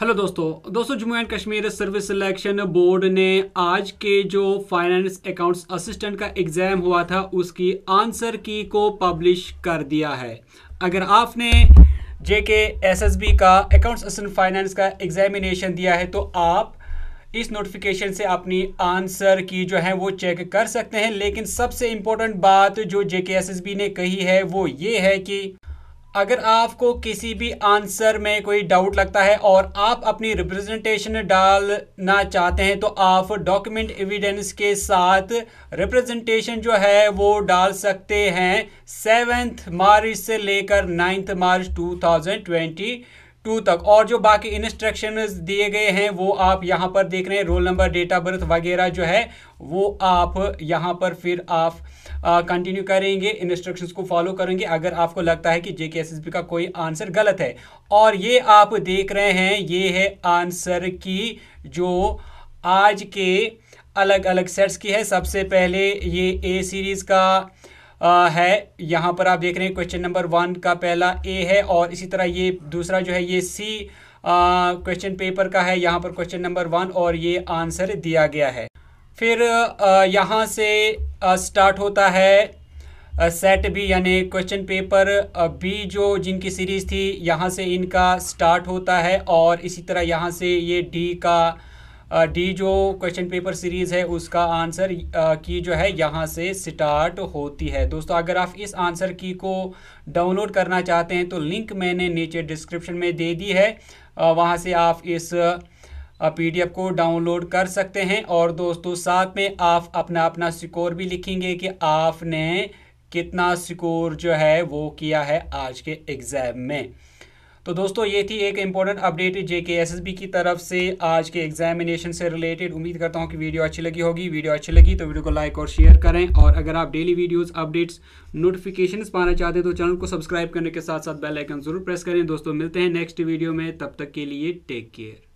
hello दोस्तों दोस्तों Jammu and Kashmir service selection board ने आज के जो फाइनेंस अकाउंट्स असिस्टेंट का एग्ज़ाम हुआ था उसकी आंसर की को पब्लिश कर दिया है अगर आपने J K S S B का अकाउंट्स असिस्टेंट फाइनेंस का एग्जामिनेशन दिया है तो आप इस नोटिफिकेशन से अपनी आंसर की जो है वो चेक कर सकते हैं लेकिन सबसे इम्पोर्टेंट बात जो जे के एस एस बी ने कही है वो ये है कि अगर आपको किसी भी आंसर में कोई डाउट लगता है और आप अपनी रिप्रेजेंटेशन डालना चाहते हैं तो आप डॉक्यूमेंट एविडेंस के साथ रिप्रेजेंटेशन जो है वो डाल सकते हैं सेवेंथ मार्च से लेकर नाइन्थ मार्च 2020 टू तक और जो बाकी इंस्ट्रक्शन दिए गए हैं वो आप यहाँ पर देख रहे हैं roll number date of birth वगैरह जो है वो आप यहाँ पर फिर आप कंटिन्यू करेंगे इंस्ट्रक्शंस को फॉलो करेंगे अगर आपको लगता है कि जे के का कोई आंसर गलत है और ये आप देख रहे हैं ये है आंसर की जो आज के अलग अलग सेट्स की है सबसे पहले ये ए सीरीज़ का आ, है यहाँ पर आप देख रहे हैं क्वेश्चन नंबर वन का पहला ए है और इसी तरह ये दूसरा जो है ये सी क्वेश्चन पेपर का है यहाँ पर क्वेश्चन नंबर वन और ये आंसर दिया गया है फिर यहाँ से स्टार्ट होता है सेट बी यानी क्वेश्चन पेपर बी जो जिनकी सीरीज़ थी यहाँ से इनका स्टार्ट होता है और इसी तरह यहाँ से ये डी का डी जो क्वेश्चन पेपर सीरीज़ है उसका आंसर की जो है यहाँ से स्टार्ट होती है दोस्तों अगर आप इस आंसर की को डाउनलोड करना चाहते हैं तो लिंक मैंने नीचे डिस्क्रिप्शन में दे दी है वहाँ से आप इस पीडीएफ को डाउनलोड कर सकते हैं और दोस्तों साथ में आप अपना अपना स्कोर भी लिखेंगे कि आपने कितना स्कोर जो है वो किया है आज के एग्ज़ाम में तो दोस्तों ये थी एक इंपॉर्टेंट अपडेट जे के एस एस बी की तरफ से आज के एग्जामिनेशन से रिलेटेड उम्मीद करता हूँ कि वीडियो अच्छी लगी होगी वीडियो अच्छी लगी तो वीडियो को लाइक और शेयर करें और अगर आप डेली वीडियोस अपडेट्स नोटिफिकेशन पाना चाहते हैं तो चैनल को सब्सक्राइब करने के साथ साथ बेलाइकन जरूर प्रेस करें दोस्तों मिलते हैं नेक्स्ट वीडियो में तब तक के लिए टेक केयर